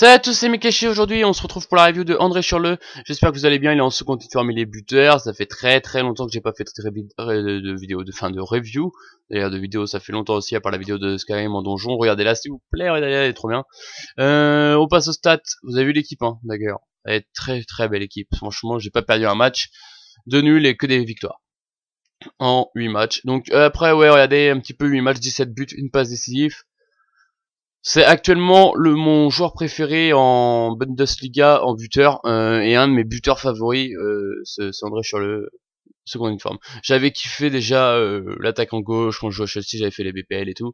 Salut à tous, c'est Mikeshi aujourd'hui, on se retrouve pour la review de André Churleux, j'espère que vous allez bien, il est en seconde parmi les buteurs, ça fait très très longtemps que j'ai pas fait de, de, vidéo, de fin de review, d'ailleurs de vidéo ça fait longtemps aussi, à part la vidéo de Skyrim en donjon, regardez là s'il vous plaît, regardez elle est trop bien. Euh, on passe aux stats, vous avez vu l'équipe hein, d'ailleurs, elle est très très belle équipe, franchement j'ai pas perdu un match, de nul et que des victoires en 8 matchs. Donc euh, après, ouais, regardez, un petit peu 8 matchs, 17 buts, une passe décisive. C'est actuellement le mon joueur préféré en Bundesliga en buteur euh, et un de mes buteurs favoris, euh, c'est André le second uniforme. J'avais kiffé déjà euh, l'attaque en gauche quand je jouais à Chelsea, j'avais fait les BPL et tout.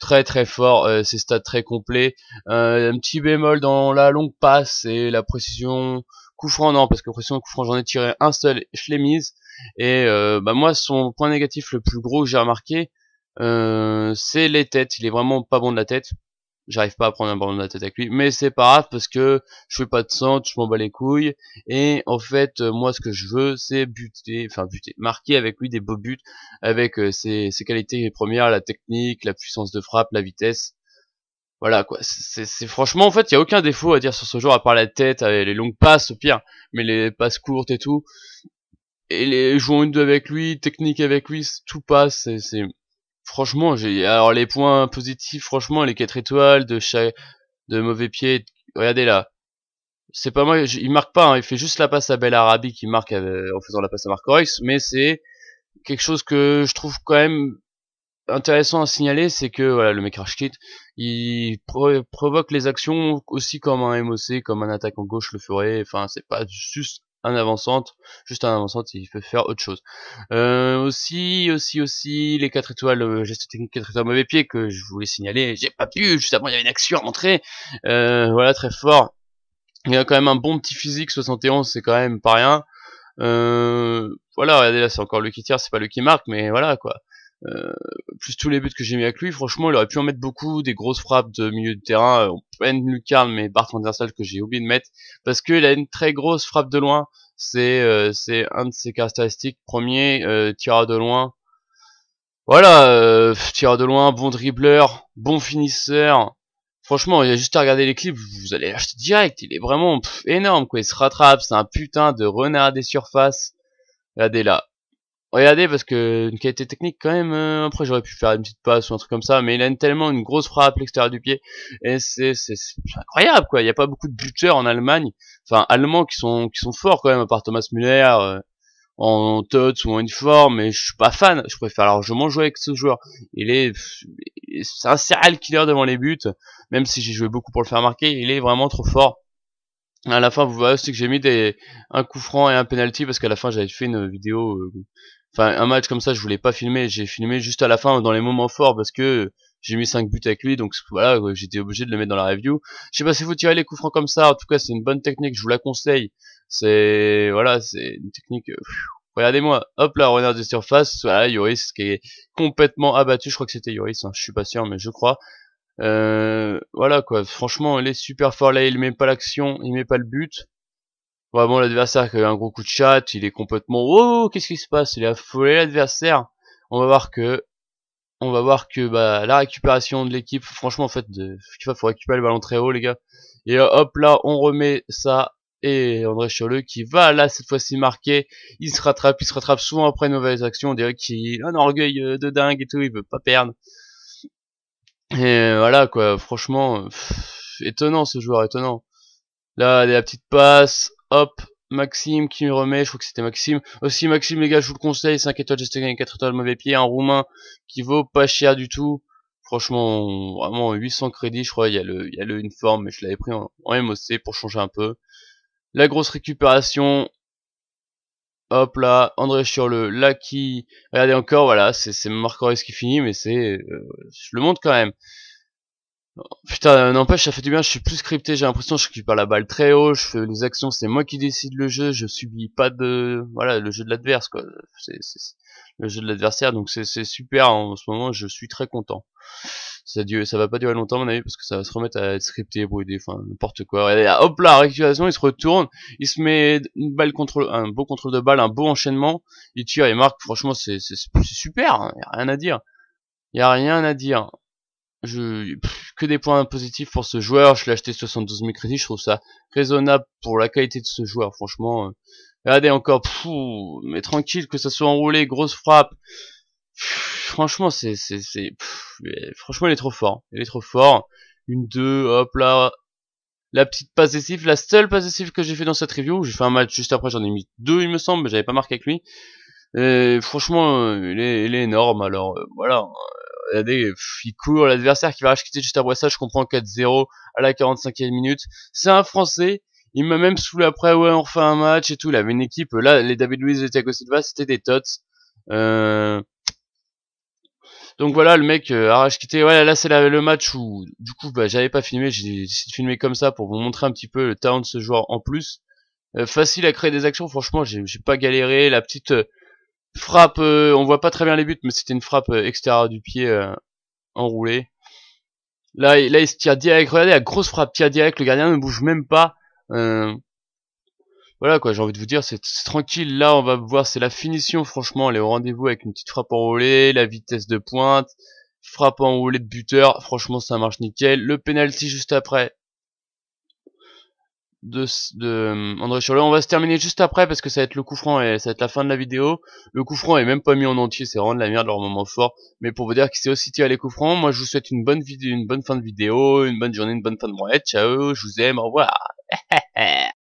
Très très fort, ses euh, stats très complets. un petit bémol dans la longue passe et la précision coup franc non parce que précision coup franc j'en ai tiré un seul, je l'ai mise. Et bah moi son point négatif le plus gros que j'ai remarqué, c'est les têtes. Il est vraiment pas bon de la tête j'arrive pas à prendre un ballon de la tête avec lui, mais c'est pas grave parce que je fais pas de centre, je m'en bats les couilles, et en fait, euh, moi, ce que je veux, c'est buter, enfin buter, marquer avec lui des beaux buts, avec euh, ses, ses qualités premières, la technique, la puissance de frappe, la vitesse, voilà quoi, c'est franchement en fait il y a aucun défaut à dire sur ce joueur à part la tête, avec euh, les longues passes au pire, mais les passes courtes et tout, et les jouons une deux avec lui, technique avec lui, tout passe, c'est franchement, j'ai alors les points positifs, franchement, les quatre étoiles de de mauvais pied, regardez là. C'est pas moi, il marque pas, hein, il fait juste la passe à arabie qui marque euh, en faisant la passe à Marc Royce, mais c'est quelque chose que je trouve quand même intéressant à signaler, c'est que voilà, le mec Rushkit, il provoque les actions aussi comme un MOC, comme un attaquant gauche le ferait. Enfin, c'est pas juste un avant juste un avant il peut faire autre chose. Euh, aussi, aussi, aussi, les 4 étoiles, geste technique 4 étoiles mauvais pied que je voulais signaler, j'ai pas pu, justement, il y avait une action à euh, voilà, très fort. Il a quand même un bon petit physique, 71, c'est quand même pas rien. Euh, voilà, regardez là, c'est encore le qui tire, c'est pas le qui marque, mais voilà quoi. Euh, plus tous les buts que j'ai mis avec lui, franchement, il aurait pu en mettre beaucoup, des grosses frappes de milieu de terrain, on peut lucarne, mais Barton Van que j'ai oublié de mettre, parce qu'il a une très grosse frappe de loin, c'est euh, c'est un de ses caractéristiques, premier, euh, tireur de loin, voilà, euh, tireur de loin, bon dribbleur, bon finisseur, franchement, il y a juste à regarder les clips, vous allez l'acheter direct, il est vraiment énorme, quoi, il se rattrape, c'est un putain de renard des surfaces, regardez là, Regardez parce que une qualité technique quand même. Euh, après j'aurais pu faire une petite passe ou un truc comme ça, mais il a tellement une grosse frappe à l'extérieur du pied et c'est incroyable quoi. Il n'y a pas beaucoup de buteurs en Allemagne, enfin allemands qui sont qui sont forts quand même à part Thomas Müller euh, en, en ou en uniforme. Mais je suis pas fan. Je préfère alors largement jouer avec ce joueur. Il est c'est un serial killer devant les buts. Même si j'ai joué beaucoup pour le faire marquer, il est vraiment trop fort à la fin, vous voyez, aussi que j'ai mis des, un coup franc et un penalty parce qu'à la fin, j'avais fait une vidéo, euh, enfin, un match comme ça, je voulais pas filmer. J'ai filmé juste à la fin dans les moments forts parce que j'ai mis 5 buts avec lui, donc voilà, j'étais obligé de le mettre dans la review. Je sais pas si vous tirez les coups francs comme ça. En tout cas, c'est une bonne technique, je vous la conseille. C'est, voilà, c'est une technique, euh, Regardez-moi, hop là, renard de surface, voilà, Yoris qui est complètement abattu, je crois que c'était Yoris, hein. je suis pas sûr, mais je crois. Euh, voilà quoi, franchement il est super fort là, il met pas l'action, il met pas le but. Vraiment l'adversaire qui a eu un gros coup de chat, il est complètement oh qu'est-ce qui se passe, il a affolé l'adversaire. On va voir que on va voir que bah la récupération de l'équipe, franchement en fait, de, tu vois, faut récupérer le ballon très haut les gars. Et hop là, on remet ça et André Choleux qui va là cette fois-ci marquer, il se rattrape, il se rattrape souvent après une mauvaise action, on dirait qu'il a un orgueil euh, de dingue et tout, il veut pas perdre. Et voilà quoi, franchement, étonnant ce joueur, étonnant. Là, la petite passe, hop, Maxime qui me remet, je crois que c'était Maxime. Aussi Maxime les gars, je vous le conseille, 5 étoiles, j'ai gagné 4 étoiles, mauvais pied, un roumain qui vaut pas cher du tout. Franchement, vraiment 800 crédits, je crois, il y a le, il y a le uniforme, mais je l'avais pris en, en MOC pour changer un peu. La grosse récupération, Hop là, André sur le qui, Regardez encore, voilà, c'est Marc qui finit, mais c'est, euh, je le montre quand même. Putain, euh, n'empêche, ça fait du bien, je suis plus scripté, j'ai l'impression, que je récupère la balle très haut, je fais les actions, c'est moi qui décide le jeu, je subis pas de, voilà, le jeu de l'adverse, quoi. C'est, le jeu de l'adversaire, donc c'est super, en ce moment, je suis très content. Ça, va pas durer longtemps, à mon avis, parce que ça va se remettre à être scripté, brûlé, enfin, n'importe quoi. Et hop là, récupération. il se retourne, il se met une balle contrôle, un beau contrôle de balle, un beau enchaînement, il tire, et marque, franchement, c'est super, il hein, y a rien à dire. Il Y a rien à dire. Je, que des points positifs pour ce joueur. Je l'ai acheté 72 000 crédits, je trouve ça raisonnable pour la qualité de ce joueur, franchement. Euh, regardez encore, pfff, mais tranquille, que ça soit enroulé, grosse frappe. franchement, c'est, c'est, c'est, franchement, il est trop fort. Il est trop fort. Une, deux, hop là. La petite passif la seule passif que j'ai fait dans cette review. J'ai fait un match juste après, j'en ai mis deux, il me semble, mais j'avais pas marqué avec lui. franchement, euh, il est, énorme. Alors euh, voilà, il court, l'adversaire qui va racheter juste après ça, je comprends 4-0 à la 45e minute. C'est un Français, il m'a même saoulé après, ouais, on refait un match et tout. Il avait une équipe, là, les David Luiz et Thiago Silva, c'était des tots. Euh, donc voilà, le mec euh, a arrache là c'est le match où du coup bah, j'avais pas filmé, j'ai décidé de filmer comme ça pour vous montrer un petit peu le talent de ce joueur en plus. Euh, facile à créer des actions, franchement j'ai pas galéré. La petite Frappe, euh, on voit pas très bien les buts, mais c'était une frappe euh, extérieure du pied euh, enroulée. Là, là, il se tire direct. Regardez la grosse frappe, tire direct. Le gardien ne bouge même pas. voilà quoi, j'ai envie de vous dire, c'est tranquille. Là, on va voir, c'est la finition. Franchement, elle est au rendez-vous avec une petite frappe enroulée, la vitesse de pointe, frappe enroulée de buteur. Franchement, ça marche nickel. Le penalty juste après, de, euh, André Cholot On va se terminer juste après parce que ça va être le coup franc et ça va être la fin de la vidéo. Le coup franc est même pas mis en entier, c'est vraiment de la merde leur moment fort. Mais pour vous dire que c'est aussi tiré les coups francs, moi je vous souhaite une bonne vidéo, une bonne fin de vidéo, une bonne journée, une bonne fin de mois. Ciao, je vous aime, au revoir.